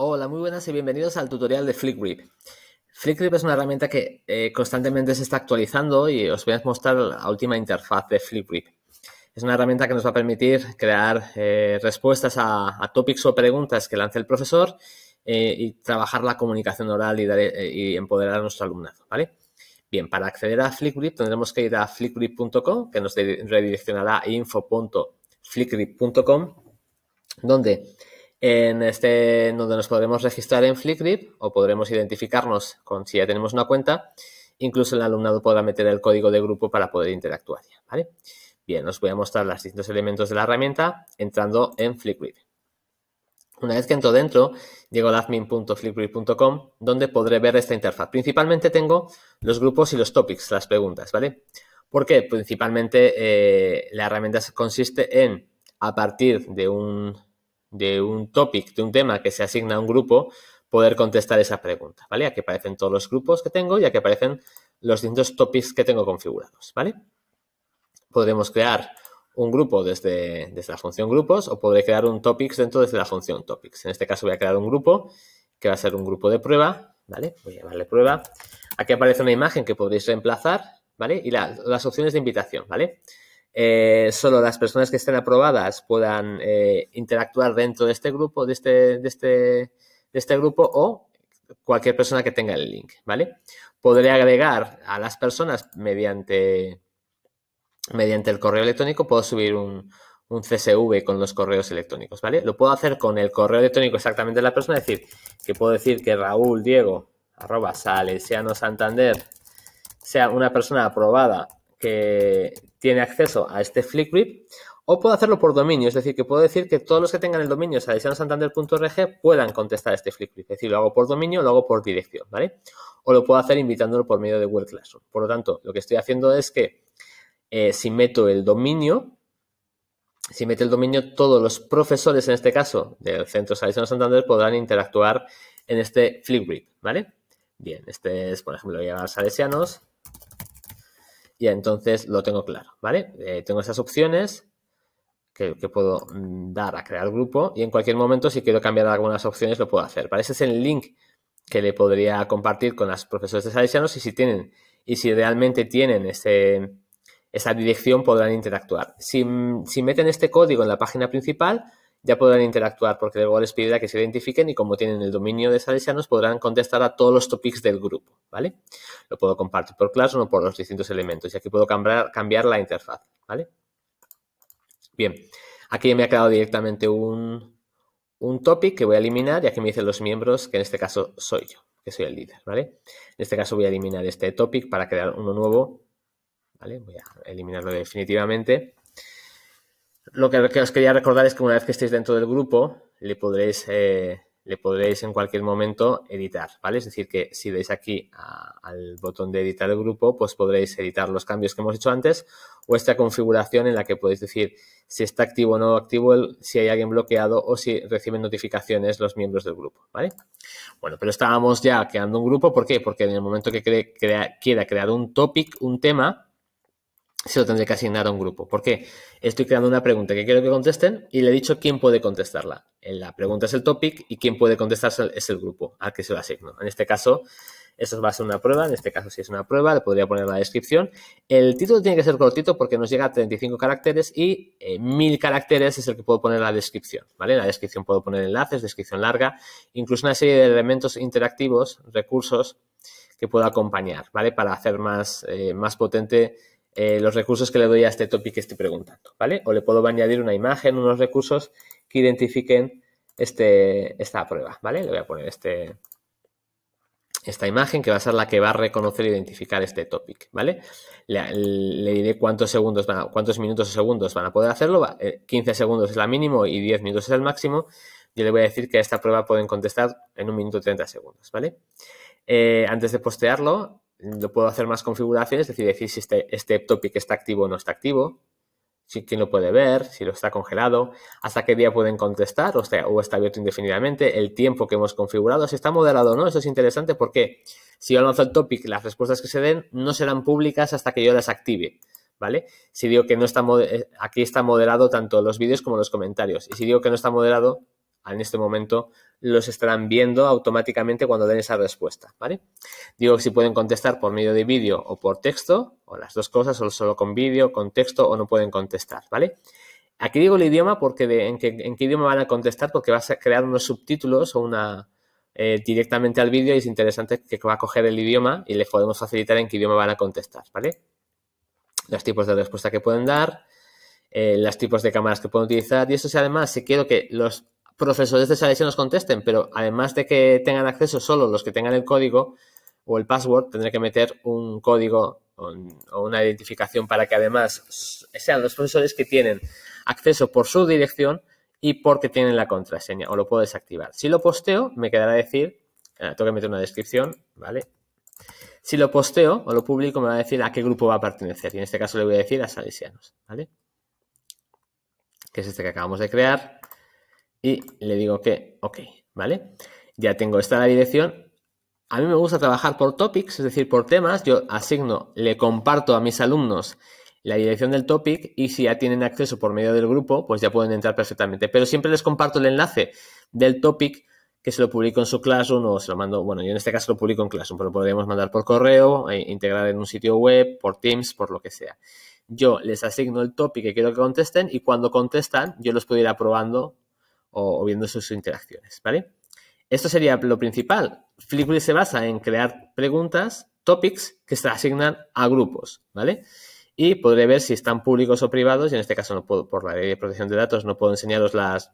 Hola, muy buenas y bienvenidos al tutorial de Flickgrip. Flickgrip es una herramienta que eh, constantemente se está actualizando y os voy a mostrar la última interfaz de Flipgrid. Es una herramienta que nos va a permitir crear eh, respuestas a, topics o preguntas que lance el profesor eh, y trabajar la comunicación oral y, empoderar a nuestro alumnado, ¿vale? Bien, para acceder a Flickgrip tendremos que ir a flickgrip.com que nos redireccionará a info.flickgrip.com donde en este, donde nos podremos registrar en Flipgrid o podremos identificarnos con si ya tenemos una cuenta. Incluso el alumnado podrá meter el código de grupo para poder interactuar. ¿vale? Bien, os voy a mostrar los distintos elementos de la herramienta entrando en Flipgrid. Una vez que entro dentro, llego al admin.flipgrid.com, donde podré ver esta interfaz. Principalmente tengo los grupos y los topics, las preguntas, ¿vale? Porque principalmente eh, la herramienta consiste en, a partir de un de un topic, de un tema que se asigna a un grupo, poder contestar esa pregunta, ¿vale? Aquí aparecen todos los grupos que tengo y aquí aparecen los distintos topics que tengo configurados, ¿vale? Podremos crear un grupo desde, la función grupos o podré crear un topics dentro desde la función topics. En este caso voy a crear un grupo que va a ser un grupo de prueba, ¿vale? Voy a llamarle prueba. Aquí aparece una imagen que podréis reemplazar, ¿vale? Y las opciones de invitación, ¿vale? vale eh, solo las personas que estén aprobadas puedan eh, interactuar dentro de este grupo, de este, de este, de este grupo o cualquier persona que tenga el link, ¿vale? Podré agregar a las personas mediante, mediante el correo electrónico, puedo subir un, un CSV con los correos electrónicos, ¿vale? Lo puedo hacer con el correo electrónico exactamente de la persona, es decir, que puedo decir que Raúl Diego, arroba no Santander, sea una persona aprobada que, tiene acceso a este Flipgrid o puedo hacerlo por dominio, es decir, que puedo decir que todos los que tengan el dominio salesianosantander.org puedan contestar este Flipgrid. Es decir, lo hago por dominio, lo hago por dirección, ¿vale? O lo puedo hacer invitándolo por medio de Google Classroom. Por lo tanto, lo que estoy haciendo es que eh, si meto el dominio, si mete el dominio, todos los profesores, en este caso, del Centro Salesiano Santander, podrán interactuar en este Flipgrid, ¿vale? Bien, este es, por ejemplo, llamar salesianos y entonces lo tengo claro, ¿vale? Eh, tengo esas opciones que, puedo mm, dar a crear grupo y en cualquier momento si quiero cambiar algunas opciones lo puedo hacer, parece Ese es el link que le podría compartir con las profesores de salesianos y si tienen y si realmente tienen ese, esa dirección podrán interactuar. Si, mm, si meten este código en la página principal, ya podrán interactuar porque luego les pedirá que se identifiquen y como tienen el dominio de Salesianos podrán contestar a todos los topics del grupo, ¿vale? Lo puedo compartir por Classroom o por los distintos elementos y aquí puedo cambiar, cambiar la interfaz, ¿vale? Bien, aquí me ha creado directamente un, un topic que voy a eliminar y aquí me dicen los miembros, que en este caso soy yo, que soy el líder, ¿vale? En este caso voy a eliminar este topic para crear uno nuevo, ¿vale? Voy a eliminarlo definitivamente lo que, os quería recordar es que una vez que estéis dentro del grupo, le podréis, eh, le podréis en cualquier momento editar, ¿vale? Es decir, que si veis aquí al botón de editar el grupo, pues podréis editar los cambios que hemos hecho antes o esta configuración en la que podéis decir si está activo o no activo, el, si hay alguien bloqueado o si reciben notificaciones los miembros del grupo, ¿vale? Bueno, pero estábamos ya creando un grupo, ¿por qué? Porque en el momento que crea, quiera crear un topic, un tema, se lo tendré que asignar a un grupo. ¿Por qué? Estoy creando una pregunta que quiero que contesten y le he dicho quién puede contestarla. La pregunta es el topic y quién puede contestarse es el grupo al que se lo asigno. En este caso, eso va a ser una prueba. En este caso, si es una prueba, le podría poner la descripción. El título tiene que ser cortito porque nos llega a 35 caracteres y 1000 eh, caracteres es el que puedo poner la descripción. ¿vale? En la descripción puedo poner enlaces, descripción larga, incluso una serie de elementos interactivos, recursos que puedo acompañar, ¿vale? Para hacer más, eh, más potente eh, los recursos que le doy a este topic que estoy preguntando, ¿vale? O le puedo añadir una imagen, unos recursos que identifiquen este, esta prueba, ¿vale? Le voy a poner este, esta imagen que va a ser la que va a reconocer e identificar este topic, ¿vale? Le, diré cuántos segundos cuántos minutos o segundos van a poder hacerlo, 15 eh, segundos es la mínimo y 10 minutos es el máximo. Yo le voy a decir que a esta prueba pueden contestar en un minuto 30 segundos, ¿vale? Eh, antes de postearlo, lo puedo hacer más configuraciones, es decir, decir si este, este topic está activo o no está activo, si, quién lo puede ver, si lo está congelado, hasta qué día pueden contestar o está, o está abierto indefinidamente, el tiempo que hemos configurado, si está moderado o no. Eso es interesante porque si yo lanzo el topic, las respuestas que se den no serán públicas hasta que yo las active. ¿Vale? Si digo que no está eh, aquí está moderado tanto los vídeos como los comentarios. Y si digo que no está moderado, en este momento los estarán viendo automáticamente cuando den esa respuesta, ¿vale? Digo que si pueden contestar por medio de vídeo o por texto, o las dos cosas, o solo con vídeo, con texto, o no pueden contestar, ¿vale? Aquí digo el idioma porque en, qué idioma van a contestar, porque vas a crear unos subtítulos o una eh, directamente al vídeo y es interesante que va a coger el idioma y les podemos facilitar en qué idioma van a contestar, ¿vale? Los tipos de respuesta que pueden dar, eh, los tipos de cámaras que pueden utilizar y eso es además si quiero que los profesores de Salesianos contesten, pero además de que tengan acceso solo los que tengan el código o el password, tendré que meter un código o una identificación para que además sean los profesores que tienen acceso por su dirección y porque tienen la contraseña o lo puedo desactivar. Si lo posteo, me quedará decir, eh, tengo que meter una descripción, ¿vale? Si lo posteo o lo publico, me va a decir a qué grupo va a pertenecer. Y en este caso le voy a decir a Salesianos, ¿vale? Que es este que acabamos de crear y le digo que OK, ¿vale? Ya tengo esta la dirección. A mí me gusta trabajar por topics, es decir, por temas. Yo asigno, le comparto a mis alumnos la dirección del topic y si ya tienen acceso por medio del grupo, pues ya pueden entrar perfectamente. Pero siempre les comparto el enlace del topic que se lo publico en su Classroom o se lo mando, bueno, yo en este caso lo publico en Classroom, pero lo podríamos mandar por correo, eh, integrar en un sitio web, por Teams, por lo que sea. Yo les asigno el topic que quiero que contesten y cuando contestan yo los puedo ir aprobando o, viendo sus interacciones, ¿vale? Esto sería lo principal. Flipgrid se basa en crear preguntas, topics, que se asignan a grupos, ¿vale? Y podré ver si están públicos o privados, y en este caso no puedo, por la ley de protección de datos, no puedo enseñaros las,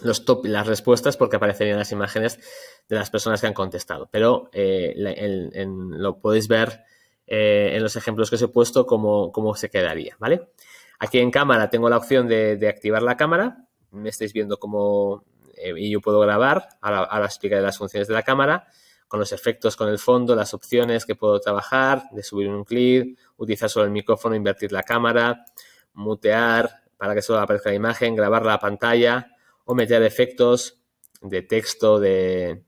las respuestas porque aparecerían las imágenes de las personas que han contestado. Pero eh, lo podéis ver eh, en los ejemplos que os he puesto cómo, cómo se quedaría, ¿vale? Aquí en cámara tengo la opción de, de activar la cámara me estáis viendo cómo eh, yo puedo grabar, ahora, explicaré las funciones de la cámara, con los efectos, con el fondo, las opciones que puedo trabajar, de subir un clip, utilizar solo el micrófono, invertir la cámara, mutear para que solo aparezca la imagen, grabar la pantalla o meter efectos de texto, de,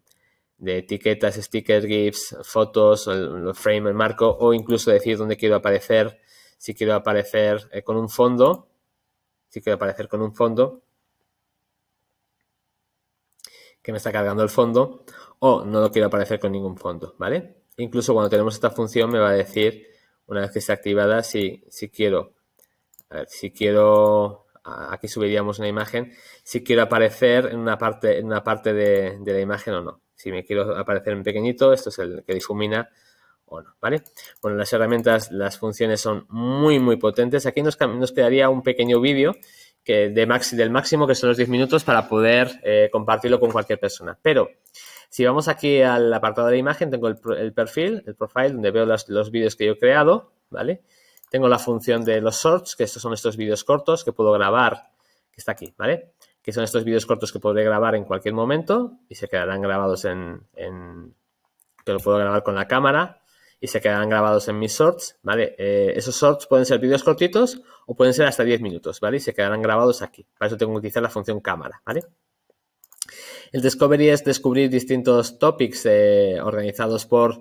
etiquetas, stickers, GIFs, fotos, el, frame, el marco o incluso decir dónde quiero aparecer, si quiero aparecer eh, con un fondo, si quiero aparecer con un fondo que me está cargando el fondo o no lo quiero aparecer con ningún fondo, ¿vale? Incluso cuando tenemos esta función me va a decir, una vez que esté activada, si, si quiero, si quiero, aquí subiríamos una imagen, si quiero aparecer en una parte, en una parte de, la imagen o no. Si me quiero aparecer en pequeñito, esto es el que difumina o no, ¿vale? Bueno, las herramientas, las funciones son muy, muy potentes. Aquí nos, nos quedaría un pequeño vídeo que de maxi, del máximo que son los 10 minutos para poder eh, compartirlo con cualquier persona. Pero si vamos aquí al apartado de la imagen, tengo el, perfil, el profile, donde veo los, los vídeos que yo he creado, ¿vale? Tengo la función de los shorts, que estos son estos vídeos cortos que puedo grabar, que está aquí, ¿vale? Que son estos vídeos cortos que podré grabar en cualquier momento y se quedarán grabados en, en que lo puedo grabar con la cámara y se quedarán grabados en mis shorts, ¿vale? Eh, esos shorts pueden ser vídeos cortitos o pueden ser hasta 10 minutos, ¿vale? Y se quedarán grabados aquí. Para eso tengo que utilizar la función cámara, ¿vale? El discovery es descubrir distintos topics eh, organizados por,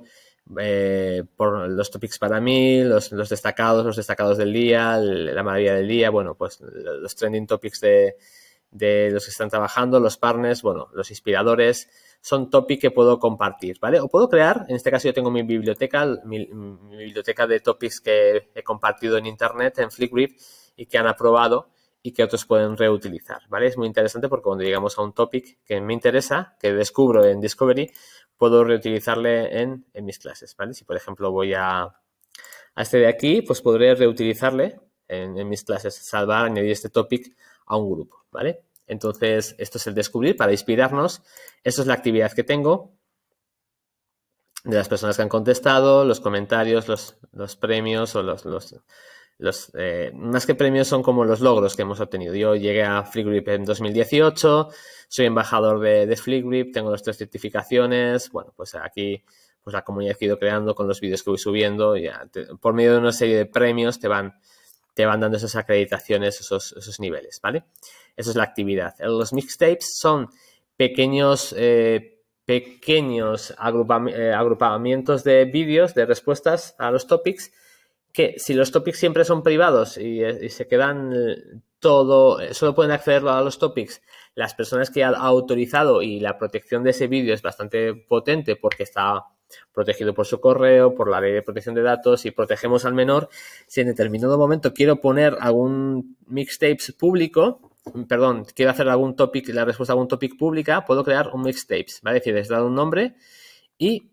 eh, por los topics para mí, los, destacados, los destacados del día, la mayoría del día, bueno, pues los trending topics de, de los que están trabajando, los partners, bueno, los inspiradores, son topics que puedo compartir, ¿vale? O puedo crear, en este caso yo tengo mi biblioteca, mi, biblioteca de topics que he compartido en internet, en Flipgrid, y que han aprobado y que otros pueden reutilizar, ¿vale? Es muy interesante porque cuando llegamos a un topic que me interesa, que descubro en Discovery, puedo reutilizarle en, mis clases, ¿vale? Si, por ejemplo, voy a, este de aquí, pues podré reutilizarle en, en mis clases, salvar, añadir este topic a un grupo, ¿vale? Entonces, esto es el descubrir para inspirarnos. Esto es la actividad que tengo de las personas que han contestado, los comentarios, los, los premios o los... los, los eh, más que premios son como los logros que hemos obtenido. Yo llegué a FreeGrip en 2018, soy embajador de, de tengo las tres certificaciones, bueno, pues aquí pues la comunidad que he ido creando con los vídeos que voy subiendo, ya por medio de una serie de premios te van te van dando esas acreditaciones, esos, niveles, ¿vale? Esa es la actividad. Eh, los mixtapes son pequeños, eh, pequeños eh, agrupamientos de vídeos, de respuestas a los topics, que si los topics siempre son privados y, se quedan todo, solo pueden acceder a los topics las personas que han autorizado y la protección de ese vídeo es bastante potente porque está protegido por su correo, por la ley de protección de datos y protegemos al menor, si en determinado momento quiero poner algún mixtapes público, perdón, quiero hacer algún topic, la respuesta a algún topic pública, puedo crear un mixtapes, ¿vale? Es decir, les dado un nombre y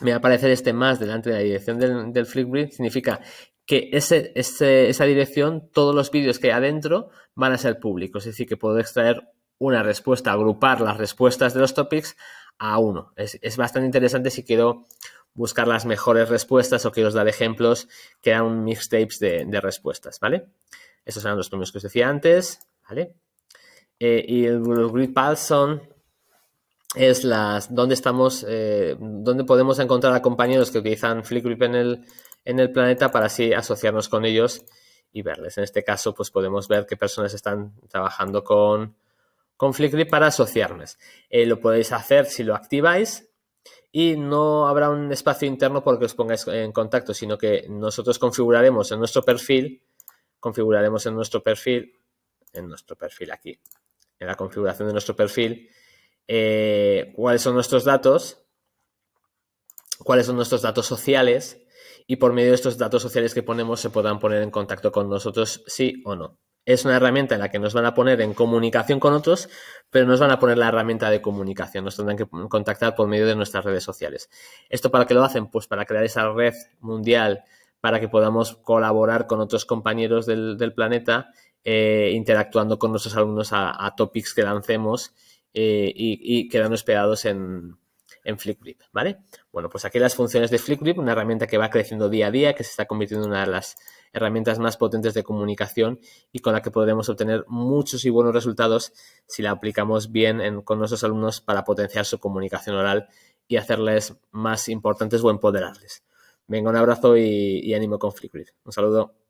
me va a aparecer este más delante de la dirección del, del significa que ese, esa dirección, todos los vídeos que hay adentro van a ser públicos, es decir, que puedo extraer una respuesta, agrupar las respuestas de los topics a uno. Es, bastante interesante si quiero buscar las mejores respuestas o quiero dar ejemplos que eran mixtapes de, respuestas, ¿vale? Estos eran los premios que os decía antes, ¿vale? Eh, y el, Grid Palson es las estamos, eh, podemos encontrar a compañeros que utilizan Flickr en el, en el planeta para así asociarnos con ellos y verles. En este caso, pues podemos ver qué personas están trabajando con Conflict para asociarnos. Eh, lo podéis hacer si lo activáis y no habrá un espacio interno porque os pongáis en contacto, sino que nosotros configuraremos en nuestro perfil, configuraremos en nuestro perfil, en nuestro perfil aquí, en la configuración de nuestro perfil, eh, cuáles son nuestros datos, cuáles son nuestros datos sociales y por medio de estos datos sociales que ponemos se podrán poner en contacto con nosotros sí o no es una herramienta en la que nos van a poner en comunicación con otros, pero nos van a poner la herramienta de comunicación. Nos tendrán que contactar por medio de nuestras redes sociales. ¿Esto para qué lo hacen? Pues para crear esa red mundial, para que podamos colaborar con otros compañeros del, planeta, eh, interactuando con nuestros alumnos a, topics que lancemos eh, y, y quedando esperados en, en Flipgrid, ¿vale? Bueno, pues aquí las funciones de Flipgrid, una herramienta que va creciendo día a día, que se está convirtiendo en una de las herramientas más potentes de comunicación y con la que podremos obtener muchos y buenos resultados si la aplicamos bien con nuestros alumnos para potenciar su comunicación oral y hacerles más importantes o empoderarles. Venga, un abrazo y, y ánimo con Flipgrid. Un saludo.